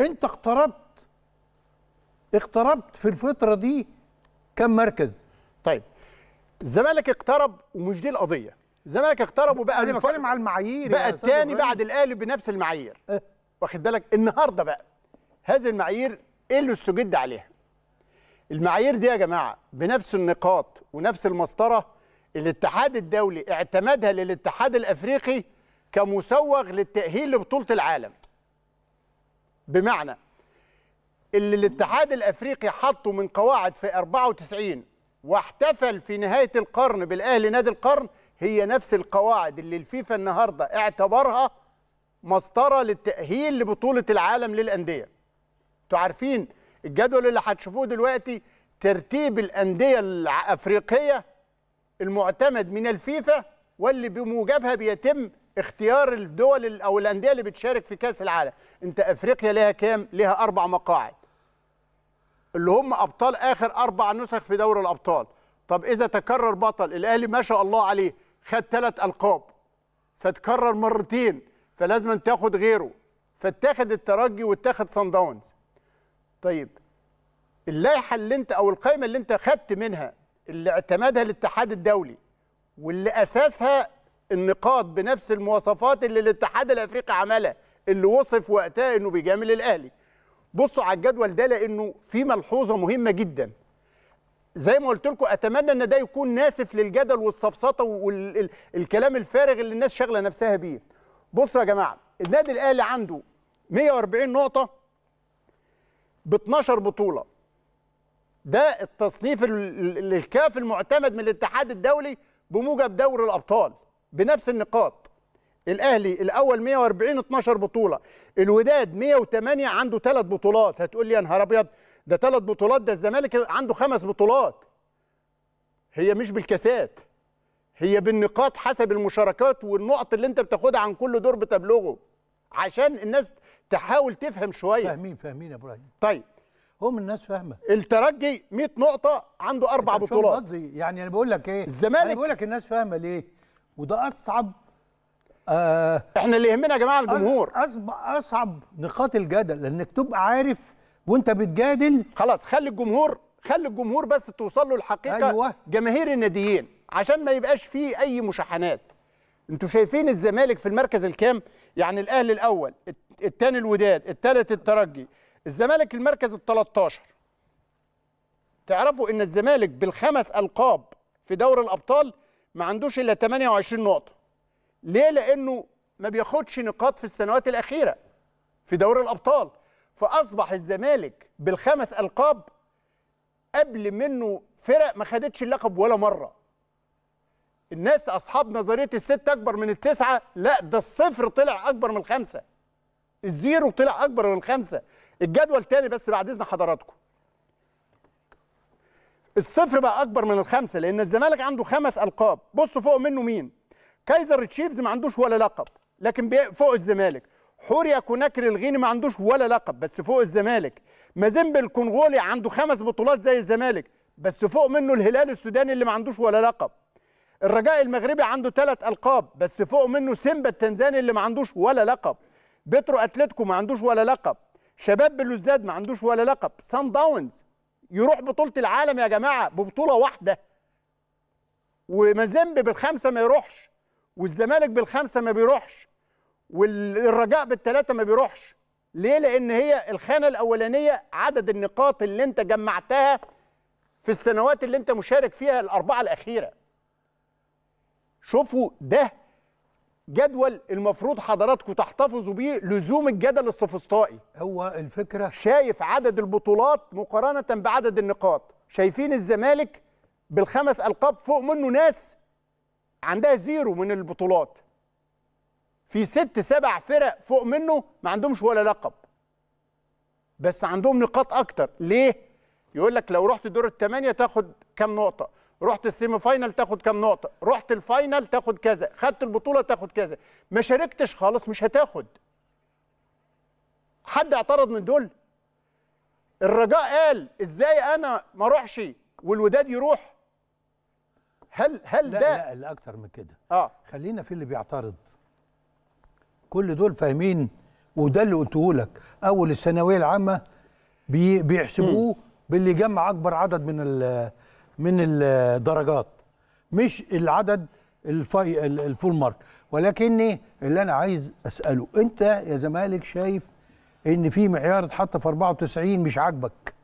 انت اقتربت اقتربت في الفتره دي كم مركز طيب الزمالك اقترب ومش دي القضيه الزمالك اقترب وبقى انا بتكلم على المعايير بقى الثاني بعد الاهلي بنفس المعايير اه؟ واخد بالك النهارده بقى هذه المعايير ايه اللي استجد عليها المعايير دي يا جماعه بنفس النقاط ونفس المسطره الاتحاد الدولي اعتمدها للاتحاد الافريقي كمسوغ للتاهيل لبطوله العالم بمعنى اللي الاتحاد الافريقي حطه من قواعد في 94 واحتفل في نهايه القرن بالاهلي نادي القرن هي نفس القواعد اللي الفيفا النهارده اعتبرها مسطره للتاهيل لبطوله العالم للانديه. انتوا عارفين الجدول اللي هتشوفوه دلوقتي ترتيب الانديه الافريقيه المعتمد من الفيفا واللي بموجبها بيتم اختيار الدول او الانديه اللي بتشارك في كاس العالم انت افريقيا ليها كام ليها اربع مقاعد اللي هم ابطال اخر اربع نسخ في دوري الابطال طب اذا تكرر بطل الاهلي ما شاء الله عليه خد ثلاث القاب فتكرر مرتين فلازم تاخد غيره فاتاخد الترجي واتاخد صن داونز طيب اللائحه اللي انت او القائمه اللي انت خدت منها اللي اعتمدها الاتحاد الدولي واللي اساسها النقاط بنفس المواصفات اللي الاتحاد الافريقي عملها اللي وصف وقتها انه بيجامل الاهلي بصوا على الجدول ده لانه في ملحوظه مهمه جدا زي ما قلت لكم اتمنى ان ده يكون ناسف للجدل والسفسطه والكلام الفارغ اللي الناس شاغله نفسها بيه بصوا يا جماعه النادي الاهلي عنده 140 نقطه ب 12 بطوله ده التصنيف الكاف المعتمد من الاتحاد الدولي بموجب دوري الابطال بنفس النقاط الاهلي الاول 140 12 بطوله الوداد 108 عنده ثلاث بطولات هتقول لي يا نهار ابيض ده ثلاث بطولات ده الزمالك عنده خمس بطولات هي مش بالكاسات هي بالنقاط حسب المشاركات والنقط اللي انت بتاخدها عن كل دور بتبلغه عشان الناس تحاول تفهم شويه فاهمين فاهمين يا ابراهيم طيب هم الناس فاهمه الترجي 100 نقطه عنده اربع بطولات قصدي يعني انا بقول لك ايه الزمالك انا بقول لك الناس فاهمه ليه وده اصعب آه احنا اللي يهمنا يا جماعه الجمهور اصبح اصعب نقاط الجدل لانك تبقى عارف وانت بتجادل خلاص خلي الجمهور خلي الجمهور بس توصل له الحقيقه أيوة. جماهير الناديين عشان ما يبقاش فيه اي مشاحنات انتوا شايفين الزمالك في المركز الكام يعني الاهلي الاول الثاني الوداد الثالث الترجي الزمالك المركز ال13 تعرفوا ان الزمالك بالخمس القاب في دوري الابطال ما عندوش الا 28 نقطه ليه لانه ما بياخدش نقاط في السنوات الاخيره في دوري الابطال فاصبح الزمالك بالخمس القاب قبل منه فرق ما خدتش اللقب ولا مره الناس اصحاب نظريه الست اكبر من التسعه لا ده الصفر طلع اكبر من الخمسه الزيرو طلع اكبر من الخمسه الجدول تاني بس بعد اذن حضراتكم الصفر بقى اكبر من الخمسه لان الزمالك عنده خمس القاب بصوا فوق منه مين كايزر تشيفز ما عندوش ولا لقب لكن فوق الزمالك حوريا كوناكري الغيني ما عندوش ولا لقب بس فوق الزمالك مازيمبي الكونغولي عنده خمس بطولات زي الزمالك بس فوق منه الهلال السوداني اللي ما عندوش ولا لقب الرجاء المغربي عنده ثلاث القاب بس فوق منه سيمبا التنزاني اللي ما عندوش ولا لقب بترو اتلتيكو ما عندوش ولا لقب شباب بلوزداد ما عندوش ولا لقب سان داونز يروح بطوله العالم يا جماعه ببطوله واحده ومازيمبي بالخمسه ما يروحش والزمالك بالخمسه ما بيروحش والرجاء بالثلاثه ما بيروحش ليه لان هي الخانه الاولانيه عدد النقاط اللي انت جمعتها في السنوات اللي انت مشارك فيها الاربعه الاخيره شوفوا ده جدول المفروض حضراتكم تحتفظوا بيه لزوم الجدل السفسطائي هو الفكره شايف عدد البطولات مقارنه بعدد النقاط شايفين الزمالك بالخمس القاب فوق منه ناس عندها زيرو من البطولات في ست سبع فرق فوق منه ما عندهمش ولا لقب بس عندهم نقاط اكتر ليه يقول لك لو رحت دور الثمانيه تاخد كام نقطه رحت السيمي فاينل تاخد كام نقطه رحت الفاينل تاخد كذا خدت البطوله تاخد كذا ما شاركتش خالص مش هتاخد حد اعترض من دول الرجاء قال ازاي انا ما اروحش والوداد يروح هل هل ده لا لا اكتر من كده اه خلينا في اللي بيعترض كل دول فاهمين وده اللي قلته لك اول الثانويه العامه بي بيحسبوه باللي جمع اكبر عدد من من الدرجات مش العدد الفاي الفول مارك ولكني اللي انا عايز اساله انت يا زمالك شايف ان في معيار اتحط في 94 مش عاجبك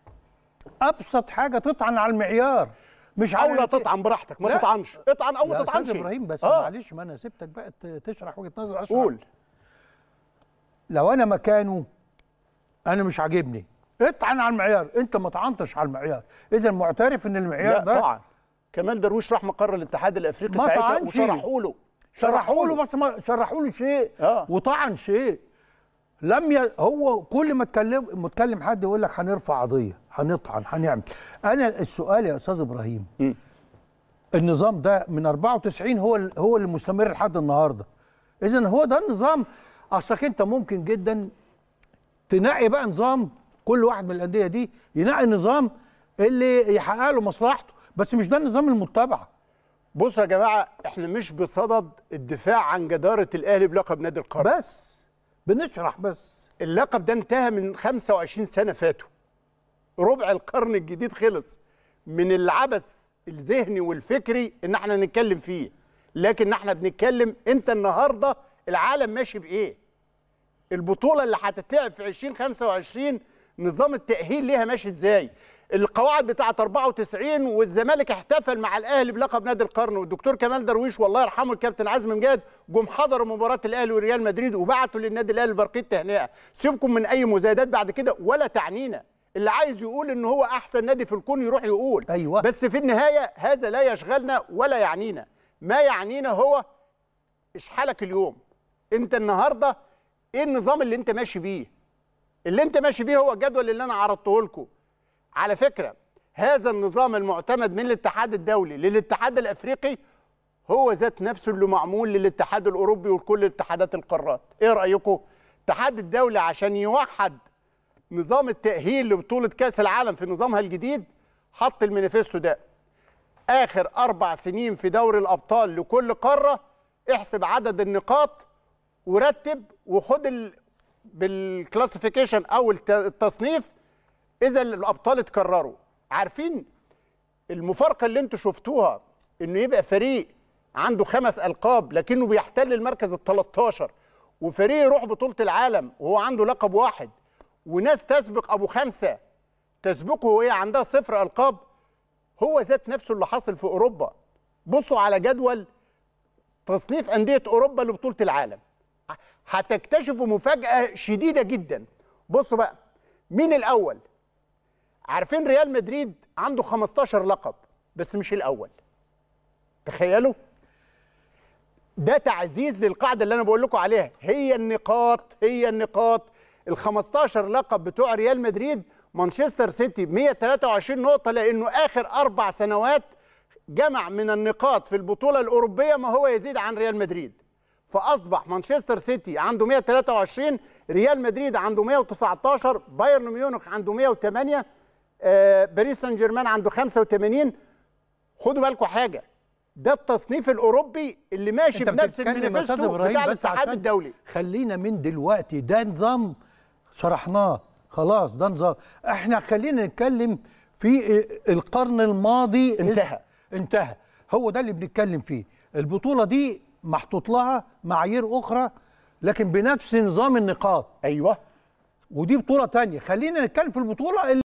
ابسط حاجه تطعن على المعيار مش او لا تطعن براحتك ما لا. تطعنش اطعن او ما تطعنش يا ابراهيم بس آه. معلش ما انا سبتك بقى تشرح وجهه نظر اشرح قول لو انا مكانه انا مش عاجبني اطعن على المعيار انت ما طعنتش على المعيار اذا معترف ان المعيار لا ده طبعا كمال درويش راح مقر الاتحاد الافريقي ساعتها وشرحوا له شرحوا له بس ما شرحوا له شيء آه. وطعن شيء لم ي... هو كل ما اتكلم متكلم حد يقول لك هنرفع قضيه هنطعن هنعمل انا السؤال يا استاذ ابراهيم م. النظام ده من 94 هو ال... هو اللي مستمر لحد النهارده اذا هو ده النظام اصلك انت ممكن جدا تنقي بقى نظام كل واحد من الانديه دي ينقي النظام اللي يحقق له مصلحته بس مش ده النظام المتبع بصوا يا جماعه احنا مش بصدد الدفاع عن جداره الاهلي بلقب نادي القرن بس بنشرح بس اللقب ده انتهى من 25 سنه فاتوا ربع القرن الجديد خلص من العبث الذهني والفكري ان احنا نتكلم فيه لكن احنا بنتكلم انت النهارده العالم ماشي بايه البطوله اللي هتتلعب في 2025 نظام التأهيل ليها ماشي ازاي القواعد بتاعه 94 والزمالك احتفل مع الاهلي بلقب نادي القرن والدكتور كمال درويش والله يرحمه الكابتن عزم مجاد جم حضروا مباراه الاهلي وريال مدريد وبعتوا للنادي الاهلي برقيه تهنئه سيبكم من اي مزايدات بعد كده ولا تعنينا اللي عايز يقول ان هو احسن نادي في الكون يروح يقول أيوة. بس في النهايه هذا لا يشغلنا ولا يعنينا ما يعنينا هو اشحالك اليوم انت النهارده ايه النظام اللي انت ماشي بيه اللي انت ماشي بيه هو الجدول اللي انا عرضته لكم على فكره هذا النظام المعتمد من الاتحاد الدولي للاتحاد الافريقي هو ذات نفسه اللي معمول للاتحاد الاوروبي وكل اتحادات القارات ايه رايكم الاتحاد الدولي عشان يوحد نظام التاهيل لبطوله كاس العالم في نظامها الجديد حط المانيفستو ده اخر اربع سنين في دوري الابطال لكل قاره احسب عدد النقاط ورتب وخد بالكلاسيفيكيشن او التصنيف اذا الابطال اتكرروا عارفين المفارقه اللي انتوا شفتوها انه يبقى فريق عنده خمس القاب لكنه بيحتل المركز ال 13 وفريق يروح بطوله العالم وهو عنده لقب واحد وناس تسبق ابو خمسه تسبقه وهي إيه؟ عندها صفر القاب هو ذات نفسه اللي حاصل في اوروبا بصوا على جدول تصنيف انديه اوروبا لبطوله العالم هتكتشفوا مفاجاه شديده جدا بصوا بقى مين الاول عارفين ريال مدريد عنده 15 لقب بس مش الاول تخيلوا ده تعزيز للقاعده اللي انا بقول لكم عليها هي النقاط هي النقاط ال 15 لقب بتوع ريال مدريد مانشستر سيتي 123 نقطه لانه اخر اربع سنوات جمع من النقاط في البطوله الاوروبيه ما هو يزيد عن ريال مدريد فاصبح مانشستر سيتي عنده 123 ريال مدريد عنده 119 بايرن ميونخ عنده 108 آه، باريس سان جيرمان عنده 85 خدوا بالكم حاجه ده التصنيف الاوروبي اللي ماشي بنفس المانيفستو بتاع الاتحاد الدولي خلينا من دلوقتي ده نظام شرحناه خلاص ده نظام احنا خلينا نتكلم في القرن الماضي انتهى انتهى هو ده اللي بنتكلم فيه البطوله دي محطوط لها معايير اخرى لكن بنفس نظام النقاط ايوه ودي بطوله تانية خلينا نتكلم في البطوله اللي